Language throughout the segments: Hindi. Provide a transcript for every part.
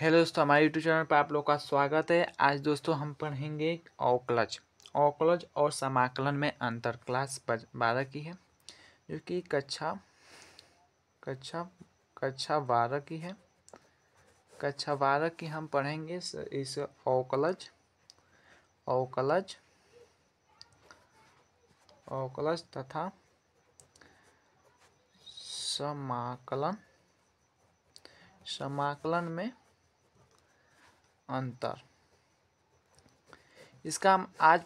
हेलो दोस्तों हमारे यूट्यूब चैनल पर आप लोग का स्वागत है आज दोस्तों हम पढ़ेंगे अवकलज अवकलज और समाकलन में अंतर क्लास बारह की है जो कि कक्षा कक्षा कक्षा बारह की है कक्षा बारह की हम पढ़ेंगे इस अवकलज अवकलज अवकलज तथा समाकलन समाकलन में अंतर इसका हम आज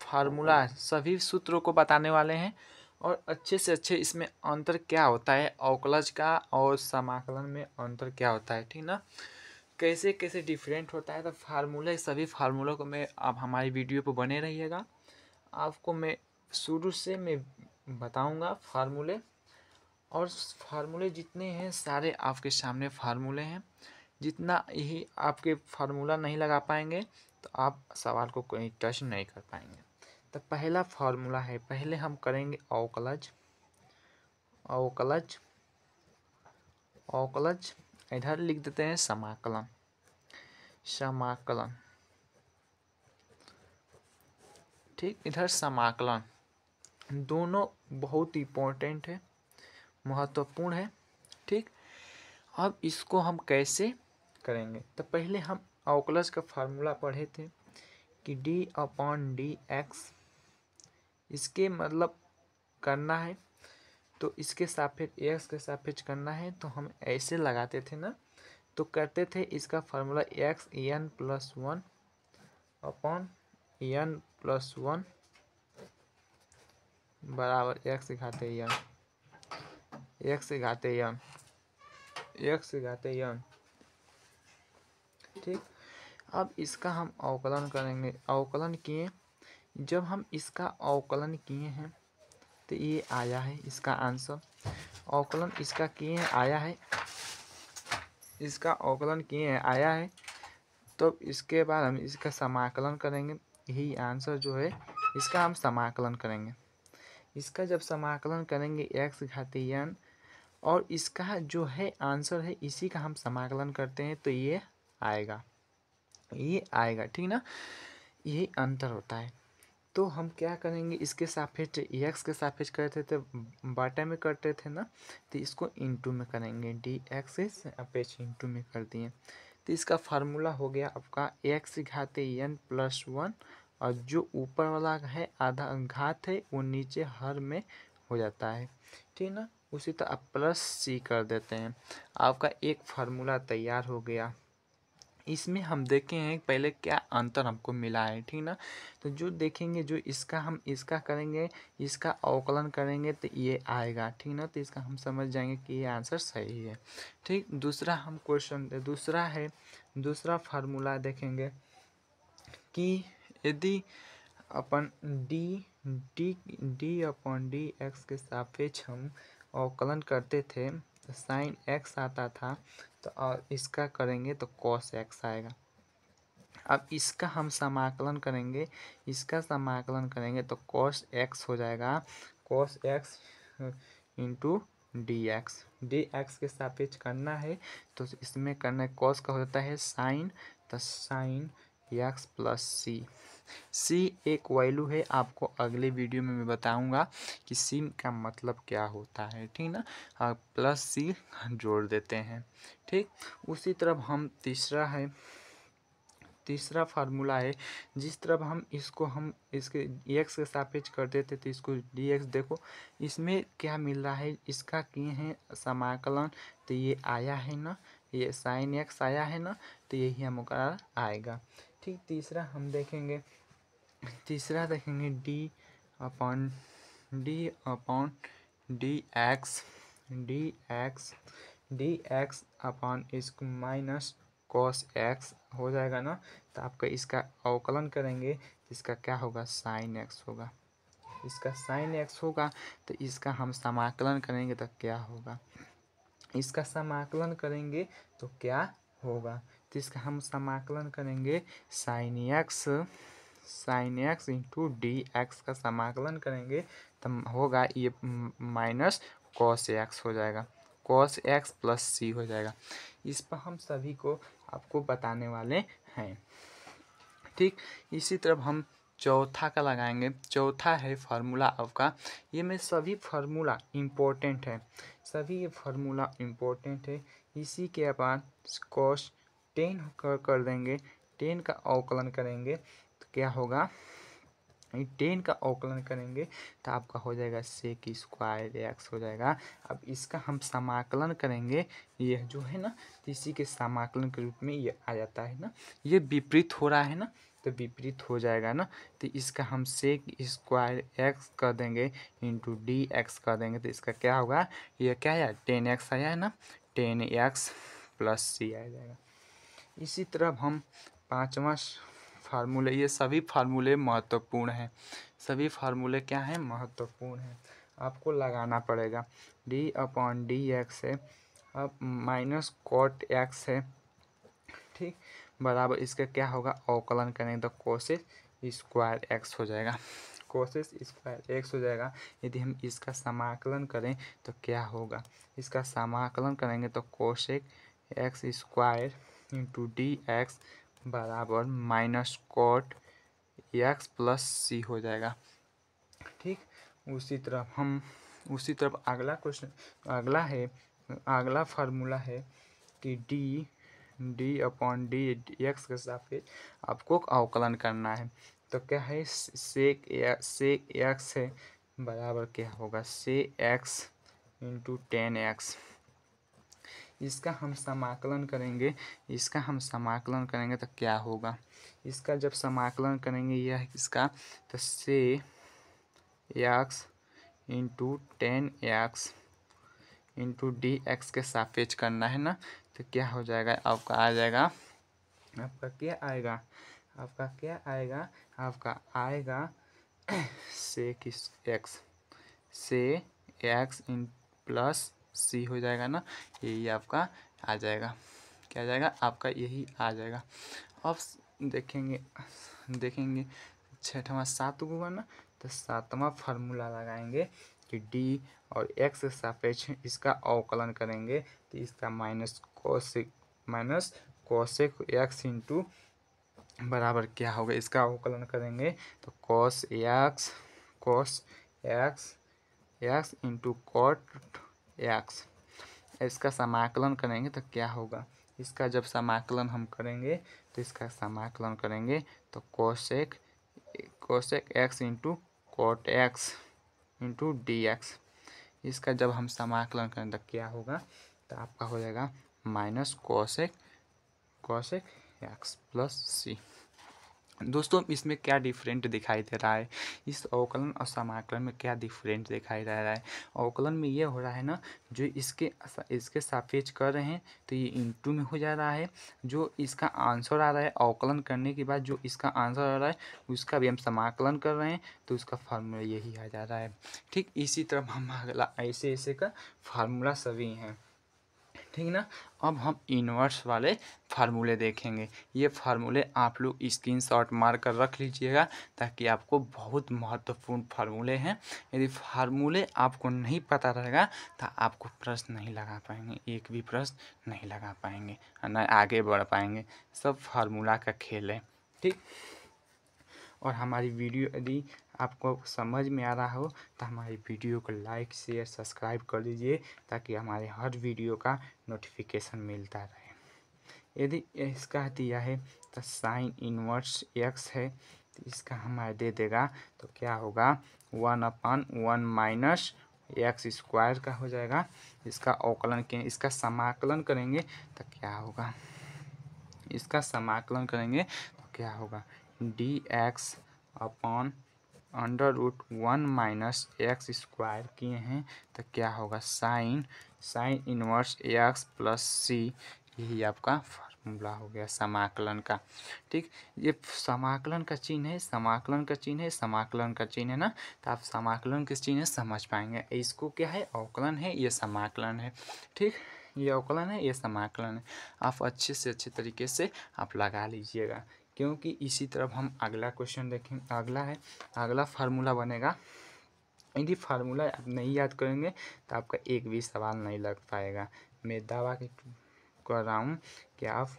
फार्मूला सभी सूत्रों को बताने वाले हैं और अच्छे से अच्छे इसमें अंतर क्या होता है अवकलज का और समाकलन में अंतर क्या होता है ठीक ना कैसे कैसे डिफरेंट होता है तो फार्मूले सभी फार्मूलों को मैं आप हमारी वीडियो पर बने रहिएगा आपको मैं शुरू से मैं बताऊंगा फार्मूले और फार्मूले जितने हैं सारे आपके सामने फार्मूले हैं जितना ही आपके फार्मूला नहीं लगा पाएंगे तो आप सवाल को कहीं टच नहीं कर पाएंगे तो पहला फार्मूला है पहले हम करेंगे अवकलज अवकलज अवकलज इधर लिख देते हैं समाकलन समाकलन ठीक इधर समाकलन दोनों बहुत इम्पोर्टेंट है महत्वपूर्ण है ठीक अब इसको हम कैसे करेंगे तो पहले हम ऑकलस का फार्मूला पढ़े थे कि डी अपॉन डी एक्स इसके मतलब करना है तो इसके सापेक्ष एक्स के सापेक्ष करना है तो हम ऐसे लगाते थे ना तो करते थे इसका formula x n plus one upon n plus one बराबर एक्स घाते यन एक्स घाते यन एक्स घाते यन ठीक अब इसका हम अवकलन करेंगे अवकलन किए जब हम इसका अवकलन किए हैं तो ये आया है इसका आंसर अवकलन इसका किए हैं आया है इसका अवकलन किए हैं आया है तो इसके बाद हम इसका समाकलन करेंगे यही आंसर जो है इसका हम समाकलन करेंगे इसका जब समाकलन करेंगे एक्स घाती एन और इसका जो है आंसर है इसी का हम समाकलन करते हैं तो ये आएगा ये आएगा ठीक ना यही अंतर होता है तो हम क्या करेंगे इसके सापेक्ष एक्स के सापेक्ष करते थे बाटा में करते थे ना तो इसको इंटू में करेंगे डी एक्स के इंटू में कर दिए तो इसका फार्मूला हो गया आपका एक्स घाते एन प्लस वन और जो ऊपर वाला है आधा घात है वो नीचे हर में हो जाता है ठीक ना उसी तरह आप प्लस सी कर देते हैं आपका एक फार्मूला तैयार हो गया इसमें हम देखे हैं पहले क्या अंतर हमको मिला है ठीक ना तो जो देखेंगे जो इसका हम इसका करेंगे इसका अवकलन करेंगे तो ये आएगा ठीक ना तो इसका हम समझ जाएंगे कि ये आंसर सही है ठीक दूसरा हम क्वेश्चन दूसरा है दूसरा फार्मूला देखेंगे कि यदि अपन d d d upon d x के सापेक्ष हम अवकलन करते थे तो साइन एक्स आता था तो और इसका करेंगे तो कॉस एक्स आएगा अब इसका हम समाकलन करेंगे इसका समाकलन करेंगे तो कॉस एक्स हो जाएगा cos x into d x d x के सापेक्ष करना है तो इसमें करना कॉस का हो जाता है साइन तो sine x plus C C एक वैल्यू है आपको अगले वीडियो में मैं बताऊंगा कि सिम का मतलब क्या होता है ठीक ना आप हाँ, प्लस सी जोड़ देते हैं ठीक उसी तरफ हम तीसरा है तीसरा फार्मूला है जिस तरफ हम इसको हम इसके एक्स के सापेक्ष कर देते तो इसको डी एक्स देखो इसमें क्या मिल रहा है इसका किए हैं समाकलन तो ये आया है ना ये साइन एक्स आया है ना तो यही हमारा आएगा ठीक तीसरा हम देखेंगे तीसरा देखेंगे d upon d upon d x d x d x upon इसको माइनस कॉस एक्स हो जाएगा ना तो आपका इसका अवकलन करेंगे इसका क्या होगा साइन एक्स होगा इसका साइन एक्स होगा तो इसका हम समाकलन करेंगे तो क्या होगा इसका समाकलन करेंगे तो क्या होगा तो इसका हम समाकलन करेंगे sine x sine x into d x का समाकलन करेंगे तो होगा ये माइनस कॉस एक्स हो जाएगा कॉस एक्स प्लस सी हो जाएगा इस पर हम सभी को आपको बताने वाले हैं ठीक इसी तरफ हम चौथा का लगाएंगे चौथा है फार्मूला आपका ये में सभी फार्मूला इम्पोर्टेंट है सभी ये फार्मूला इम्पोर्टेंट है इसी के बाद कॉस टेन कर कर देंगे टेन का अवकलन करेंगे तो क्या होगा टेन का अवकलन करेंगे तो आपका हो जाएगा सेक स्क्वायर एक्स हो जाएगा अब इसका हम समाकलन करेंगे यह जो है ना इसी के समाकलन के रूप में ये आ जाता है ना ये विपरीत हो रहा है ना तो विपरीत हो जाएगा ना तो इसका हम सेक स्क्वायर एक्स कर देंगे इंटू डी एक्स कर देंगे तो इसका क्या होगा यह क्या आया टेन एक्स आया है ना टेन एक्स प्लस सी आ जाएगा इसी तरह हम पाँचवा फार्मूले ये सभी फार्मूले महत्वपूर्ण हैं सभी फार्मूले क्या हैं महत्वपूर्ण हैं आपको लगाना पड़ेगा डी अपॉन डी एक्स है अब माइनस कॉट एक्स है ठीक बराबर इसका क्या होगा अवकलन करेंगे तो कोशिस स्क्वायर एक्स हो जाएगा कोशिश स्क्वायर एक्स हो जाएगा यदि हम इसका समाकलन करें तो क्या होगा इसका समाकलन करेंगे तो cosec x square into d x बराबर minus cot x plus C हो जाएगा ठीक उसी तरफ हम उसी तरफ अगला क्वेश्चन अगला है अगला फार्मूला है कि d d upon d x के साथ आपको अवकलन करना है तो क्या है सेक सेक एक्स है बराबर क्या होगा से एक्स इंटू टेन एक्स इसका हम समाकलन करेंगे इसका हम समाकलन करेंगे तो क्या होगा इसका जब समाकलन करेंगे यह इसका तो sec x into tan x into d x के सापेक्ष करना है ना तो क्या हो जाएगा आपका आ जाएगा आपका क्या आएगा आपका क्या आएगा आपका आएगा से किस एक्स से एक्स इन प्लस सी हो जाएगा ना यही आपका आ जाएगा क्या आ जाएगा आपका यही आ जाएगा अब देखेंगे देखेंगे छठवा सात हुआ ना तो सातवा फार्मूला लगाएंगे कि डी और एक्स सापेक्ष इसका अवकलन करेंगे तो इसका minus cosec minus cosec x into बराबर क्या होगा इसका अवकलन करेंगे तो cos x cos x x into cot x इसका समाकलन करेंगे तो क्या होगा इसका जब समाकलन हम करेंगे तो इसका समाकलन करेंगे तो cosec cosec x into cot x into d x इसका जब हम समाकलन करें तो क्या होगा तो आपका हो जाएगा minus cosec cosec x plus C दोस्तों इसमें क्या डिफरेंट दिखाई दे रहा है इस अवकलन और समाकलन में क्या डिफरेंट दिखाई दे रहा है अवकलन में ये हो रहा है ना जो इसके इसके सापेक्ष कर रहे हैं तो ये इंटू में हो जा रहा है जो इसका आंसर आ रहा है अवकलन करने के बाद जो इसका आंसर आ रहा है उसका भी हम समाकलन कर रहे हैं तो उसका फार्मूला यही आ जा रहा है ठीक इसी तरह हम अगला ऐसे ऐसे का फार्मूला सभी हैं ठीक ना अब हम इनवर्स वाले फार्मूले देखेंगे ये फार्मूले आप लोग स्क्रीन शॉट मार कर रख लीजिएगा ताकि आपको बहुत महत्वपूर्ण फार्मूले हैं यदि फार्मूले आपको नहीं पता रहेगा तो आपको प्रश्न नहीं लगा पाएंगे एक भी प्रश्न नहीं लगा पाएंगे न आगे बढ़ पाएंगे सब फार्मूला का खेल है ठीक और हमारी वीडियो यदि आपको समझ में आ रहा हो तो हमारी वीडियो को लाइक शेयर सब्सक्राइब कर दीजिए ताकि हमारे हर वीडियो का नोटिफिकेशन मिलता रहे यदि इसका दिया है तो साइन इनवर्स एक्स है तो इसका हमारे दे देगा तो क्या होगा one upon one minus x square का हो जाएगा इसका अवकलन के इसका समाकलन करेंगे तो क्या होगा इसका समाकलन करेंगे तो क्या होगा d x upon under root one minus x square किए हैं तो क्या होगा sine sine inverse x plus C यही आपका फार्मूला हो गया समाकलन का ठीक ये समाकलन का चिन्ह है समाकलन का चिन्ह है समाकलन का चिन्ह है ना तो आप समाकलन के चिन्ह है समझ पाएंगे इसको क्या है अवकलन है ये समाकलन है ठीक ये अवकलन है ये समाकलन है आप अच्छे से अच्छे तरीके से आप लगा लीजिएगा क्योंकि इसी तरफ हम अगला क्वेश्चन देखें अगला है अगला फार्मूला बनेगा यदि फार्मूला आप नहीं याद करेंगे तो आपका एक भी सवाल नहीं लग पाएगा मैं दावा कर रहा हूँ कि आप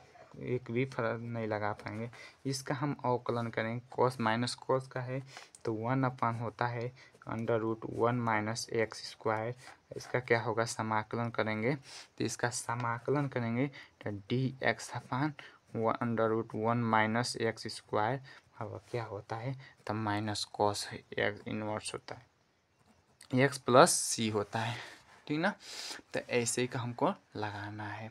एक भी फर्क नहीं लगा पाएंगे इसका हम अवकलन करेंगे कॉस माइनस कॉस का है तो वन अपान होता है under root one minus x square इसका क्या होगा समाकलन करेंगे तो इसका समाकलन करेंगे तो d x upon one under root one minus x square अब क्या होता है तो माइनस कॉस एक्स इनवर्स होता है एक्स प्लस सी होता है ठीक ना तो ऐसे का हमको लगाना है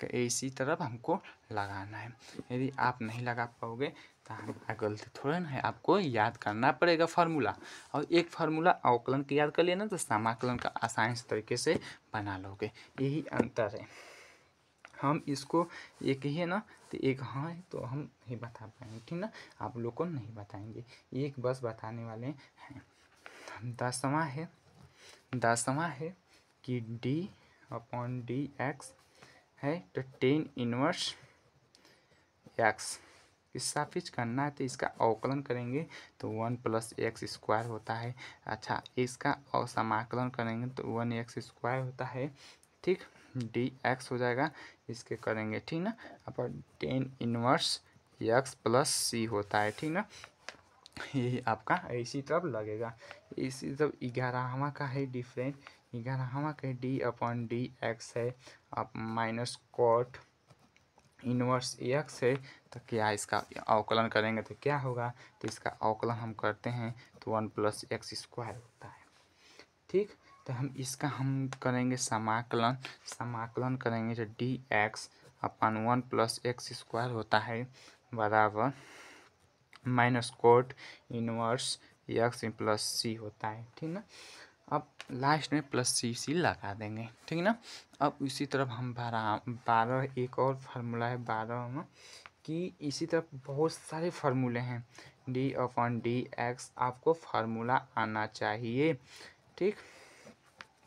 कि तो ऐसी तरफ हमको लगाना है यदि आप नहीं लगा पाओगे तो हमारा गलती थोड़ा ना है आपको याद करना पड़ेगा फार्मूला और एक फार्मूला अवकलन की याद कर लेना तो समाकलन का आसान तरीके से बना लोगे यही अंतर है हम इसको एक ही है ना तो एक हाँ है तो हम ही बता पाएंगे ठीक ना आप लोग को नहीं बताएंगे एक बस बताने वाले हैं दसवा है दसवा है कि डी अपॉन डी एक्स है तो टेन इनवर्स एक्स सापेक्ष करना है तो इसका अवकलन करेंगे तो वन प्लस एक्स स्क्वायर होता है अच्छा इसका समाकलन करेंगे तो वन एक्स स्क्वायर होता है ठीक डी एक्स हो जाएगा इसके करेंगे ठीक ना अपन tan inverse x plus C होता है ठीक ना यही आपका इसी तरफ लगेगा इसी तरफ ग्यारहवा का है डिफरेंट ग्यारहवा का डी अपॉन डी एक्स है आप माइनस कोट इनवर्स एक्स है तो क्या इसका अवकलन करेंगे तो क्या होगा तो इसका अवकलन हम करते हैं तो वन प्लस एक्स स्क्वायर होता है ठीक तो हम इसका हम करेंगे समाकलन समाकलन करेंगे तो d x upon one plus x square होता है बराबर minus cot inverse x plus C होता है ठीक ना अब लास्ट में प्लस सी सी लगा देंगे ठीक ना अब इसी तरफ हम बारह बारह एक और फार्मूला है बारह में कि इसी तरफ बहुत सारे फार्मूले हैं डी अपन डी एक्स आपको फार्मूला आना चाहिए ठीक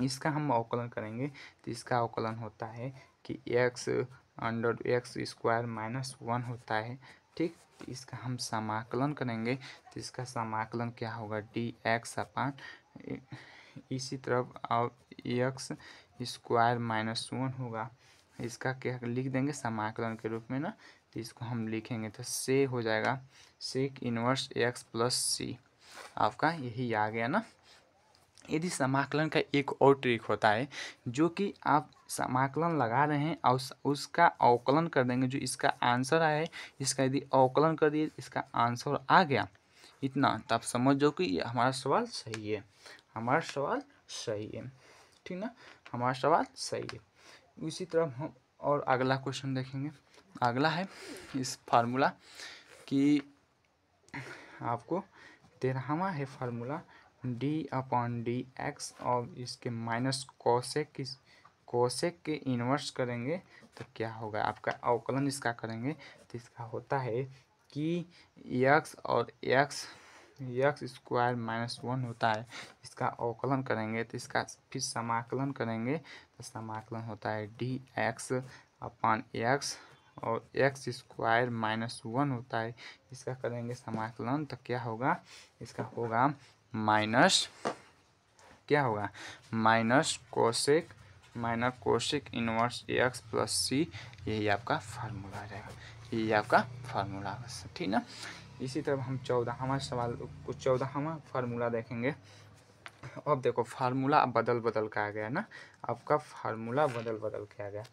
इसका हम अवकलन करेंगे तो इसका अवकलन होता है कि x under x square minus one होता है ठीक तो इसका हम समाकलन करेंगे तो इसका समाकलन क्या होगा डी एक्स अपान इसी तरफ और एक्स स्क्वायर माइनस वन होगा इसका क्या लिख देंगे समाकलन के रूप में ना तो इसको हम लिखेंगे तो से हो जाएगा sec inverse x plus C आपका यही आ गया ना यदि समाकलन का एक और ट्रिक होता है जो कि आप समाकलन लगा रहे हैं और उसका अवकलन कर देंगे जो इसका आंसर आया है इसका यदि अवकलन कर दिए इसका आंसर आ गया इतना तो आप समझ जाओ कि हमारा सवाल सही है हमारा सवाल सही है ठीक ना हमारा सवाल सही है इसी तरह हम और अगला क्वेश्चन देखेंगे अगला है इस फार्मूला कि आपको तेरहवा है formula d upon d x और इसके माइनस कोशेक की के इन्वर्स करेंगे तो क्या होगा आपका अवकलन इसका करेंगे तो इसका होता है कि एक्स और x x square minus one होता है इसका अवकलन करेंगे तो इसका फिर समाकलन करेंगे तो समाकलन होता है डी एक्स अपॉन एक्स और एक्स स्क्वायर माइनस वन होता है इसका करेंगे समाकलन तो क्या होगा इसका होगा माइनस क्या होगा minus cosec minus cosec inverse a x plus C यही आपका फार्मूला आ जाएगा यही आपका फार्मूला ठीक ना इसी तरह हम चौदहवा सवाल कुछ चौदहवा फार्मूला देखेंगे अब देखो फार्मूला बदल बदल के आ गया ना आपका फार्मूला बदल बदल के आ गया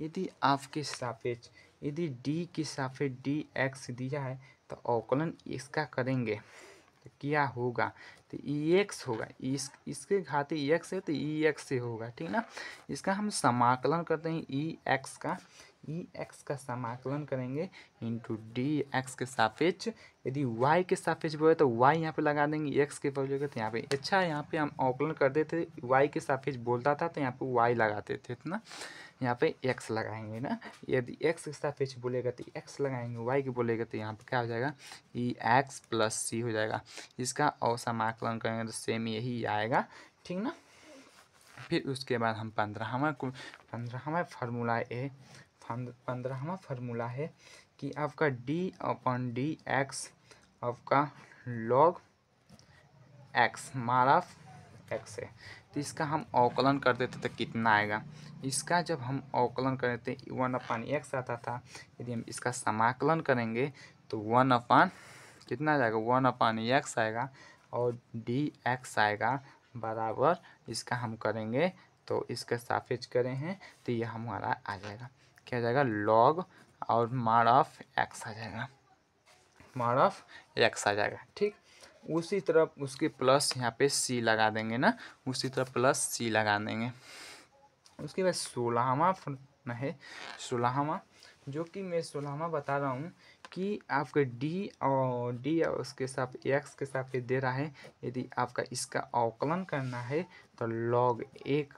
यदि आपके सापेक्ष यदि डी के सापेक्ष डी एक्स दिया है तो अवकलन इसका करेंगे तो क्या होगा तो ई e एक्स होगा इस इसके घाती एक्स e है तो ई e एक्स से होगा ठीक ना इसका हम समाकलन करते हैं ई एक्स का ई एक्स का समाकलन करेंगे इंटू डी एक्स के सापेक्ष यदि वाई के सापेक्ष बोले तो वाई यहाँ पे लगा देंगे एक्स के बोले तो यहाँ पे अच्छा यहाँ पे हम अवकलन करते थे वाई के सापेक्ष बोलता था तो यहाँ पे वाई लगाते थे इतना यहाँ पे एक्स लगाएंगे ना यदि एक्स के सापेक्ष बोलेगा तो एक्स लगाएंगे वाई के बोलेगा तो यहाँ पे क्या हो जाएगा ई एक्स प्लस सी हो जाएगा इसका समाकलन करेंगे तो सेम यही आएगा ठीक ना फिर उसके बाद हम पंद्रहवा पंद्रहवा फार्मूला ए पंद्रहवा फार्मूला है कि आपका डी अपन डी एक्स आपका लॉग एक्स मारा एक्स है तो इसका हम अवकलन कर देते तो कितना आएगा इसका जब हम अवकलन करते वन अपन एक्स आता था यदि हम इसका समाकलन करेंगे तो वन अपन कितना जाएगा वन अपन एक्स आएगा और डी एक्स आएगा बराबर इसका हम करेंगे तो इसका साफेज करें हैं तो यह हमारा आ जाएगा किया जाएगा लॉग और मार ऑफ एक्स आ जाएगा मार ऑफ एक्स आ जाएगा ठीक उसी तरह उसके प्लस यहाँ पे सी लगा देंगे ना उसी तरह प्लस सी लगा देंगे उसके बाद सोलहवा है सोलहवा जो कि मैं सोलहवा बता रहा हूँ कि आपके डी और डी और उसके साथ एक्स के साथ ये दे रहा है यदि आपका इसका अवकलन करना है तो लॉग एक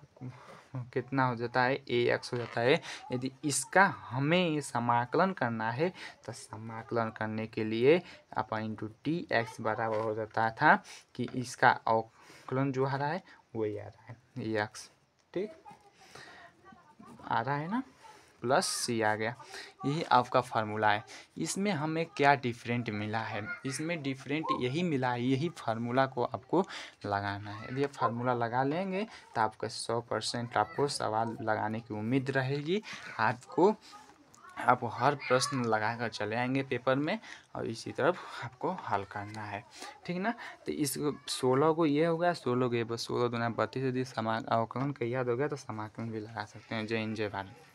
कितना हो जाता है ए एक्स हो जाता है यदि इसका हमें समाकलन करना है तो समाकलन करने के लिए अपन इंटू टी एक्स बराबर हो जाता था कि इसका अवकलन जो आ रहा है वही आ रहा है ए एक्स ठीक आ रहा है ना प्लस सी आ गया यही आपका फार्मूला है इसमें हमें क्या डिफरेंट मिला है इसमें डिफरेंट यही मिला है यही फार्मूला को आपको लगाना है यदि आप फार्मूला लगा लेंगे तो आपका सौ परसेंट आपको सवाल लगाने की उम्मीद रहेगी आपको आप हर प्रश्न लगा कर चले आएंगे पेपर में और इसी तरफ आपको हल करना है ठीक ना तो इस सोलह को ये होगा सोलह को ये सोलह दुना बत्तीस यदि समा अवकलन का याद हो गया तो समाकलन भी लगा सकते हैं जय इन जय भारत